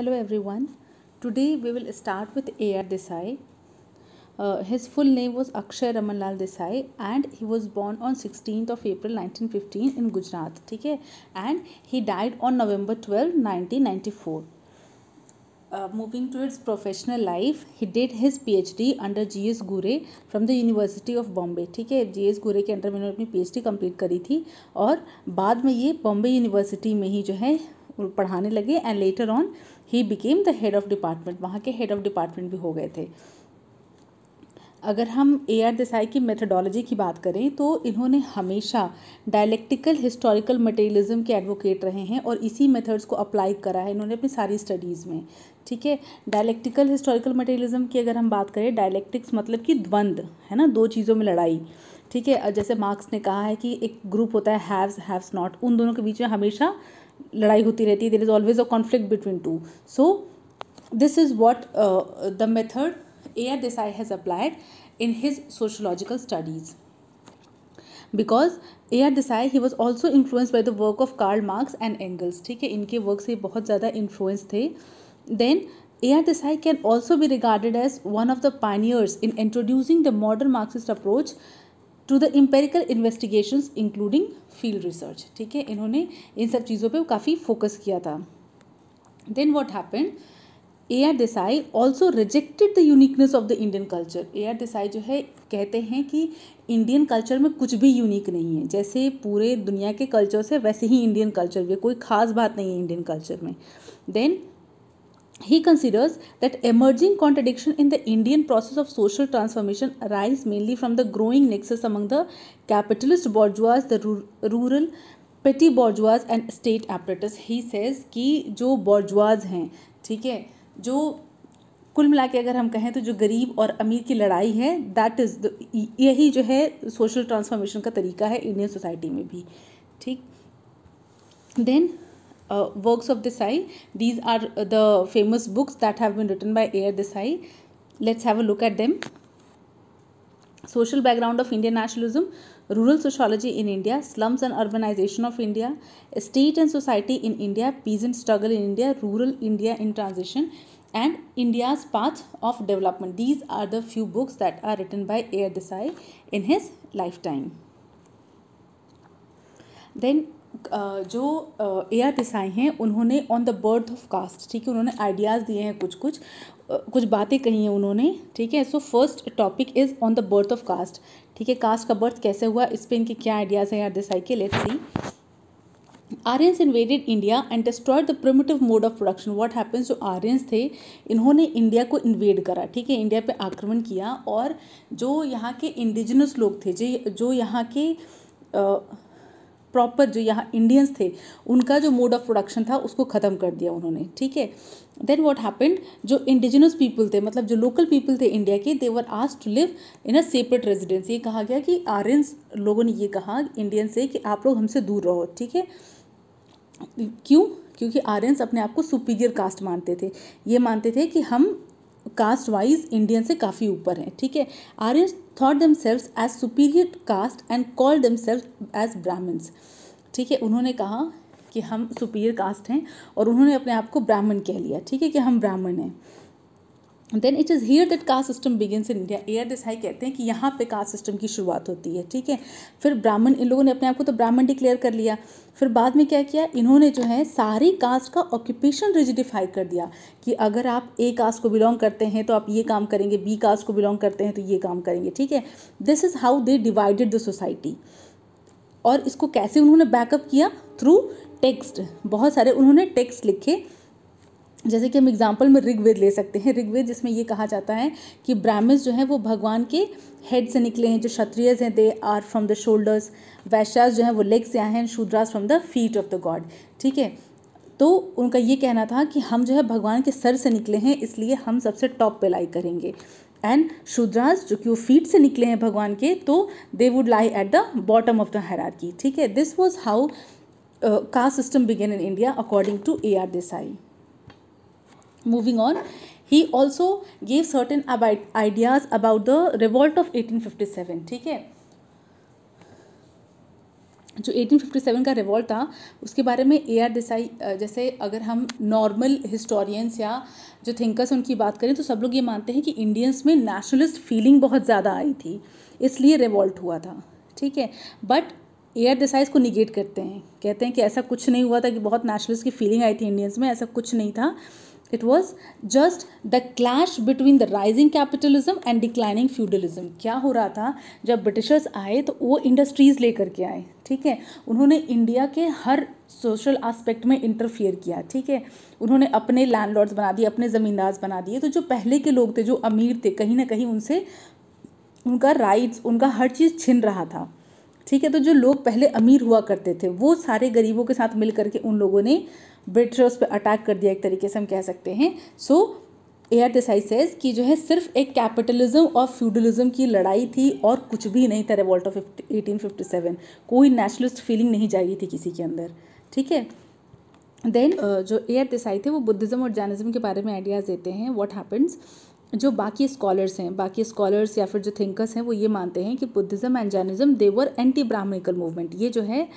Hello everyone today we will start with A R Desai his full name was Akshay Raman Lal Desai and he was born on sixteen of April nineteen fifteen in Gujarat ठीक है and he died on November twelve November 12 1994 Uh, moving professional life he life, his P H D under G S Gure from the university of Bombay ठीक है G S गुरे के under मैंने अपनी P H D complete करी थी और बाद में ये बॉम्बे यूनिवर्सिटी में ही जो है पढ़ाने लगे and later on he became the head of department वहाँ के हेड ऑफ डिपार्टमेंट भी हो गए थे अगर हम ए आर देसाई की मेथडोलॉजी की बात करें तो इन्होंने हमेशा डायलेक्टिकल हिस्टोरिकल मटेरियलिज्म के एडवोकेट रहे हैं और इसी मेथड्स को अप्लाई करा है इन्होंने अपनी सारी स्टडीज़ में ठीक है डायलेक्टिकल हिस्टोरिकल मटेरियलिज्म की अगर हम बात करें डायलेक्टिक्स मतलब कि द्वंद है ना दो चीज़ों में लड़ाई ठीक है जैसे मार्क्स ने कहा है कि एक ग्रुप होता है हैव्स हैव्स नॉट उन दोनों के बीच में हमेशा लड़ाई होती रहती है there is always a conflict between two so this is what the method A R Desai has applied in his sociological studies because A R Desai he was also influence by the work of Karl Marx and Engels ठीक है इनके work से बहुत ज़्यादा influence थे then A R Desai can also be regarded as one of the pioneers in introducing the modern Marxist approach to the empirical investigations including field research ठीक है इन्होंने इन सब चीज़ों पे काफ़ी फोकस किया था then what happen A R Desai also rejected the uniqueness of the Indian culture A R Desai जो है कहते हैं कि इंडियन कल्चर में कुछ भी यूनिक नहीं है जैसे पूरे दुनिया के कल्चर से वैसे ही इंडियन कल्चर भी कोई खास बात नहीं है इंडियन कल्चर में then he considers that emerging contradiction in the indian process of social transformation arises mainly from the growing nexus among the capitalist bourgeois the rural petty bourgeois and state apparatus he says ki jo bourgeois hain theek hai jo कुल मिला के अगर हम कहें तो जो गरीब और अमीर की लड़ाई है दैट इज़ यही जो है सोशल ट्रांसफॉर्मेशन का तरीका है इंडियन सोसाइटी में भी ठीक then uh, works of Desai. These are uh, the famous books that have been written by A.R. Desai. Let's have a look at them. Social background of Indian nationalism, rural sociology in India, slums and urbanization of India, state and society in India, peasant struggle in India, rural India in transition, and India's path of development. These are the few books that are written by A.R. Desai in his lifetime. Then जो ए R Desai हैं उन्होंने on the birth of caste ठीक है उन्होंने ideas दिए हैं कुछ कुछ कुछ बातें कही हैं उन्होंने ठीक है so first topic is on the birth of caste ठीक है कास्ट का बर्थ कैसे हुआ इस पर इनके क्या आइडियाज़ हैं ए आर देसाई के let's see Aryans invaded India and destroyed the primitive mode of production what happens जो आर्यस थे इन्होंने इंडिया को इन्वेड करा ठीक है इंडिया पे आक्रमण किया और जो यहाँ के इंडिजिनस लोग थे जो जो यहाँ के प्रॉपर जो यहाँ इंडियंस थे उनका जो मोड ऑफ प्रोडक्शन था उसको ख़त्म कर दिया उन्होंने ठीक है देन वॉट हैपेंड जो इंडिजिनस पीपल थे मतलब जो लोकल पीपल थे इंडिया के दे वर आज to live in a separate residence ये कहा गया कि आर्यस लोगों ने ये कहा इंडियन से कि आप लोग हमसे दूर रहो ठीक है क्यों क्योंकि आर्यस अपने आप को सुपीरियर कास्ट मानते थे ये मानते थे कि हम कास्ट वाइज इंडियन से काफ़ी ऊपर हैं ठीक है Aryan thought themselves as superior caste and call themselves as Brahmins ठीक है उन्होंने कहा कि हम सुपीरियर कास्ट हैं और उन्होंने अपने आप को ब्राह्मण कह लिया ठीक है कि हम ब्राह्मण हैं then it is here that caste system begins in India A R Desai कहते हैं कि यहाँ पे कास्ट सिस्टम की शुरुआत होती है ठीक है फिर ब्राह्मण इन लोगों ने अपने आप को तो ब्राह्मण डिक्लेयर कर लिया फिर बाद में क्या किया इन्होंने जो है सारी कास्ट का ऑक्यूपेशन रिजिडिफाई कर दिया कि अगर आप ए कास्ट को बिलोंग करते हैं तो आप ये काम करेंगे बी कास्ट को बिलोंग करते हैं तो ये काम करेंगे ठीक है this is how they divided the society और इसको कैसे उन्होंने बैकअप किया थ्रू टेक्स्ट बहुत सारे उन्होंने टेक्स्ट लिखे जैसे कि हम एग्जाम्पल में ऋग्वेद ले सकते हैं ऋग्वेद जिसमें ये कहा जाता है कि ब्राह्मण जो हैं वो भगवान के हेड से निकले हैं जो क्षत्रियज हैं they are from the shoulders Vaishyas जो हैं वो लेग से आए हैं Shudras from the feet of the god ठीक है तो उनका ये कहना था कि हम जो है भगवान के सर से निकले हैं इसलिए हम सबसे टॉप पे लाई करेंगे एंड शूद्रास जो कि वो फीट से निकले हैं भगवान के तो they would lie at the bottom of the hierarchy ठीक है this was how caste system began in India according to A R Desai moving he also gave certain about ideas about the revolt of eighteen fifty seven ठीक है जो 1857 का revolt था उसके बारे में ए आर देसाई जैसे अगर हम नॉर्मल हिस्टोरियंस या जो थिंकर्स उनकी बात करें तो सब लोग ये मानते हैं कि इंडियंस में नेशनलिस्ट फीलिंग बहुत ज़्यादा आई थी इसलिए रिवॉल्ट हुआ था ठीक है बट ए आर देसाई इसको निगेट करते हैं कहते हैं कि ऐसा कुछ नहीं हुआ था कि बहुत नेशनलिस्ट की फीलिंग आई थी इंडियंस में ऐसा कुछ नहीं था it was just the clash between the rising capitalism and declining feudalism क्या हो रहा था जब ब्रिटिशर्स आए तो वो इंडस्ट्रीज़ लेकर के आए ठीक है उन्होंने इंडिया के हर सोशल आस्पेक्ट में इंटरफियर किया ठीक है उन्होंने अपने लैंडलॉर्ड्स बना दिए अपने जमींदार बना दिए तो जो पहले के लोग थे जो अमीर थे कहीं ना कहीं उनसे उनका राइट्स उनका हर चीज़ छिन रहा था ठीक है तो जो लोग पहले अमीर हुआ करते थे वो सारे गरीबों के साथ मिल करके उन लोगों ने ब्रिट उस पर अटैक कर दिया एक तरीके से हम कह सकते हैं so A R Desai says कि जो है सिर्फ एक कैपिटलिज्म और फ्यूडलिज्म की लड़ाई थी और कुछ भी नहीं था revolt of eighteen fifty seven कोई नेशनलिस्ट फीलिंग नहीं जागी थी किसी के अंदर ठीक है देन uh, जो ए आर देसाई थे वो बुद्धिज़्म और जैनिज़्म के बारे में आइडियाज़ देते हैं वॉट हैपन्स जो बाकी स्कॉलर्स हैं बाकी स्कॉलर्स या फिर जो थिंकर्स हैं वो ये मानते हैं कि Buddhism and Jainism they were anti Brahmanical movement ये जो है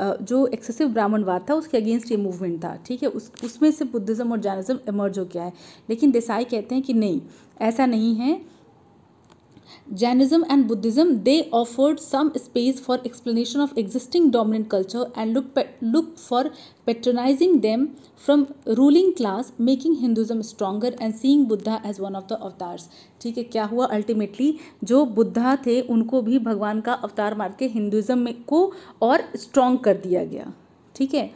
जो एक्सेसिव ब्राह्मणवाद था उसके अगेंस्ट ये मूवमेंट था ठीक है उस उसमें से बुद्धिज़्म और जैनिज़्म इमर्ज हो गया है लेकिन देसाई कहते हैं कि नहीं ऐसा नहीं है Jainism and Buddhism they offered some space for explanation of existing dominant culture and look look for patronizing them from ruling class, making Hinduism stronger and seeing Buddha as one of the avatars. ठीक है क्या हुआ ultimately जो बुद्धा थे उनको भी भगवान का अवतार मार के हिंदुज़म में को और स्ट्रॉन्ग कर दिया गया ठीक है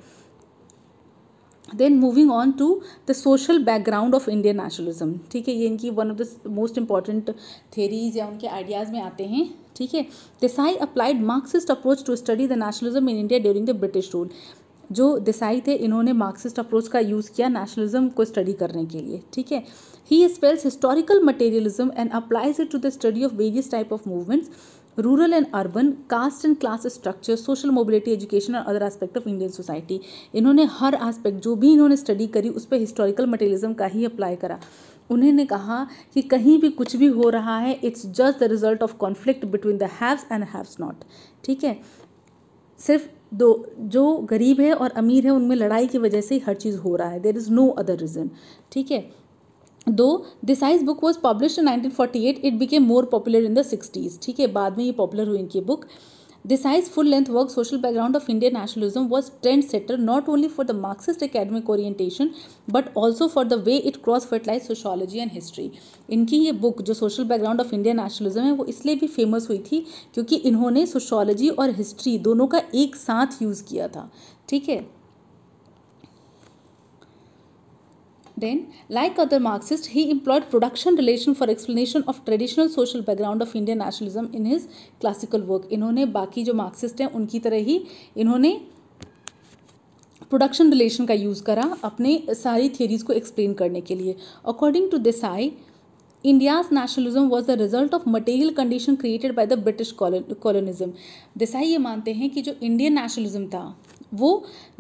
then moving on to the social background of Indian nationalism ठीक है ये इनकी one of the most important theories या उनके आइडियाज़ में आते हैं ठीक है Desai applied Marxist approach to study the nationalism in India during the British rule जो देसाई थे इन्होंने मार्क्सिस्ट अप्रोच का यूज़ किया नेशनलिज्म को स्टडी करने के लिए ठीक है he spells historical materialism and applies it to the study of various type of movements rural and urban caste and class structure social mobility education और other aspect of Indian society इन्होंने हर aspect जो भी इन्होंने study करी उस पर historical materialism का ही अप्लाई करा उन्होंने कहा कि कहीं भी कुछ भी हो रहा है it's just the result of conflict between the haves and haves not ठीक है सिर्फ दो जो गरीब है और अमीर है उनमें लड़ाई की वजह से ही हर चीज़ हो रहा है there is no other reason ठीक है Desai's book was publish in 1948 it became more popular in the sixties ठीक है बाद में ये पॉपुलर हुई इनकी book Desai's full length work social background of Indian nationalism was trend setter not only for the Marxist academic orientation but also for the way it cross fertilize sociology and history इनकी ये book जो social background of Indian nationalism है वो इसलिए भी famous हुई थी क्योंकि इन्होंने सोशोलॉजी और हिस्ट्री दोनों का एक साथ यूज़ किया था ठीक है Then, like other Marxists, he employed production relation for explanation of traditional social background of Indian nationalism in his classical work. इन्होंने बाकी जो मार्क्सिस्ट हैं उनकी तरह ही इन्होंने प्रोडक्शन रिलेशन का यूज़ करा अपने सारी थियरीज को एक्सप्लेन करने के लिए according to Desai India's nationalism was the result of material condition created by the British colon, colonialism. Desai ये मानते हैं कि जो इंडियन नेशनलिज्म था वो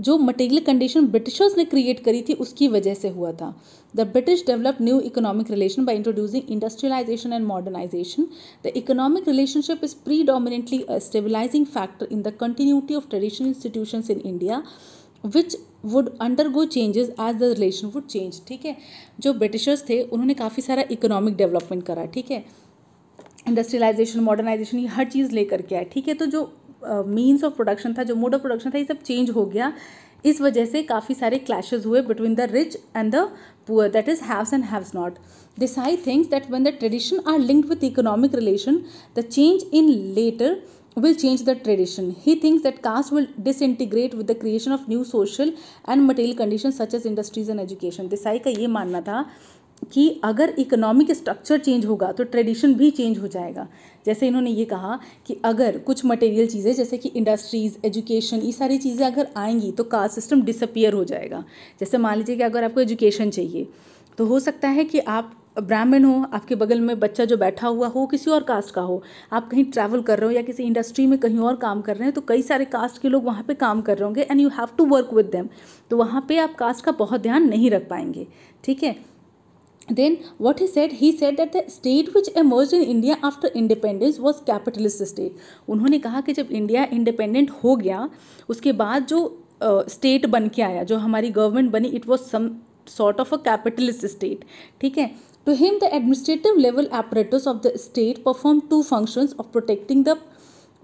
जो मटेरियल कंडीशन ब्रिटिशर्स ने क्रिएट करी थी उसकी वजह से हुआ था the British develop new economic relation by introducing industrialisation and modernisation the economic relationship is predominantly stabilising factor in the continuity of traditional institution in India which would undergo changes as the relation would change ठीक है जो Britishers थे उन्होंने काफ़ी सारा economic development करा ठीक है इंडस्ट्रियलाइजेशन मॉडर्नाइजेशन ये हर चीज़ लेकर के आए ठीक है तो जो मीन्स ऑफ प्रोडक्शन था जो मोड ऑफ प्रोडक्शन था ये सब चेंज हो गया इस वजह से काफ़ी सारे क्लैशेज हुए between the rich and the poor that is haves and haves not this I thinks that when the tradition are linked with economic relation the change in later will change the tradition he thinks that caste will disintegrate with the creation of new social and material condition such as industries and education Desai का ये मानना था कि अगर economic structure change होगा तो tradition भी change हो जाएगा जैसे इन्होंने ये कहा कि अगर कुछ मटेरियल चीज़ें जैसे कि इंडस्ट्रीज़ एजुकेशन ये सारी चीज़ें अगर आएंगी तो कास्ट सिस्टम डिसअपियर हो जाएगा जैसे मान लीजिए कि अगर आपको एजुकेशन चाहिए तो हो सकता है कि आप ब्राह्मण हो आपके बगल में बच्चा जो बैठा हुआ हो किसी और कास्ट का हो आप कहीं ट्रैवल कर रहे हो या किसी इंडस्ट्री में कहीं और काम कर रहे हैं तो कई सारे कास्ट के लोग वहाँ पे काम कर रहे होंगे and you have to work with them तो वहाँ पे आप कास्ट का बहुत ध्यान नहीं रख पाएंगे ठीक है Then what he said, he said that the state which emerged in India after independence was capitalist state. unhone kaha ki jab india independent ho gaya uske baad jo uh, state ban ke aaya jo hamari government bani it was some sort of a capitalist state theek hai to him the administrative level apparatus of the state performed two functions of protecting the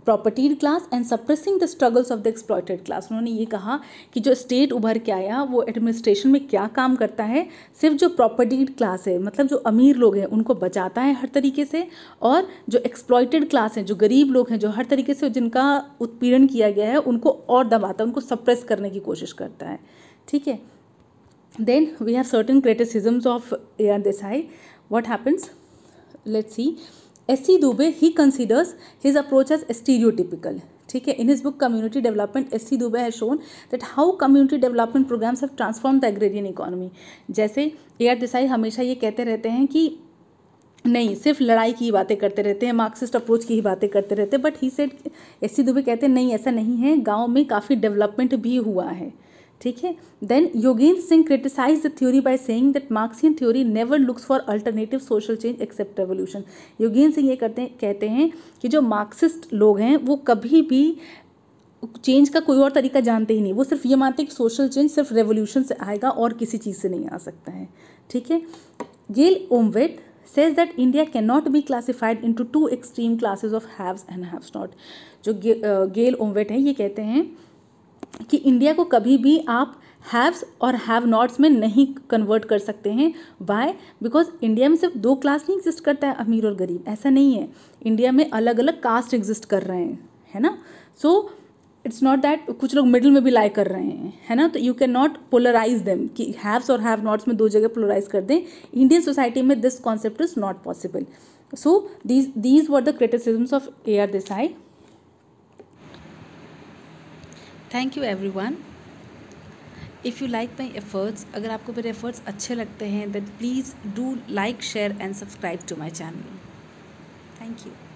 propertied class and suppressing the struggles of the exploited class उन्होंने ये कहा कि जो state उभर के आया वो administration में क्या काम करता है सिर्फ जो प्रॉपर्टीड क्लास है मतलब जो अमीर लोग हैं उनको बचाता है हर तरीके से और जो एक्सप्लॉयटेड क्लास हैं जो गरीब लोग हैं जो हर तरीके से जिनका उत्पीड़न किया गया है उनको और दबाता है उनको सप्रेस करने की कोशिश करता है ठीक है then we have certain criticisms of A R Desai what happens let's see S C Dube he considers his approach as stereotypical ठीक है in his book community development S C Dube है shown that how community development programmes have transform the agrarian economy जैसे A R Desai हमेशा ये कहते रहते हैं कि नहीं सिर्फ लड़ाई की ही बातें करते रहते हैं मार्क्सिस्ट अप्रोच की ही बातें करते रहते हैं but he said S C Dube कहते हैं नहीं ऐसा नहीं है गाँव में काफ़ी डेवलपमेंट भी हुआ है ठीक है then Yogendra Singh criticise the theory by saying that Marxian theory never looks for alternative social change except revolution Yogendra Singh ये करते कहते हैं कि जो मार्क्सिस्ट लोग हैं वो कभी भी चेंज का कोई और तरीका जानते ही नहीं वो सिर्फ ये मानते हैं कि सोशल चेंज सिर्फ रेवोल्यूशन से आएगा और किसी चीज़ से नहीं आ सकता है ठीक है Gail Omvedt says that India cannot be classified into two extreme classes of haves and haves not जो गेल ओमवेट है ये कहते हैं कि इंडिया को कभी भी आप हैव्स और हैव नॉट्स में नहीं कन्वर्ट कर सकते हैं वाई बिकॉज इंडिया में सिर्फ दो क्लास नहीं एग्जिस्ट करता है अमीर और गरीब ऐसा नहीं है इंडिया में अलग अलग कास्ट एग्जिस्ट कर रहे हैं है ना सो इट्स नॉट दैट कुछ लोग मिडिल में भी लाई कर रहे हैं है ना तो you can not polarise them कि हैव्स और हैव नॉट्स में दो जगह पोलराइज कर दें इंडियन सोसाइटी में this concept is not possible so these these were the criticisms of A R I thank you everyone if you like my efforts अगर आपको मेरे एफ़र्ट्स अच्छे लगते हैं than please do like share and subscribe to my channel thank you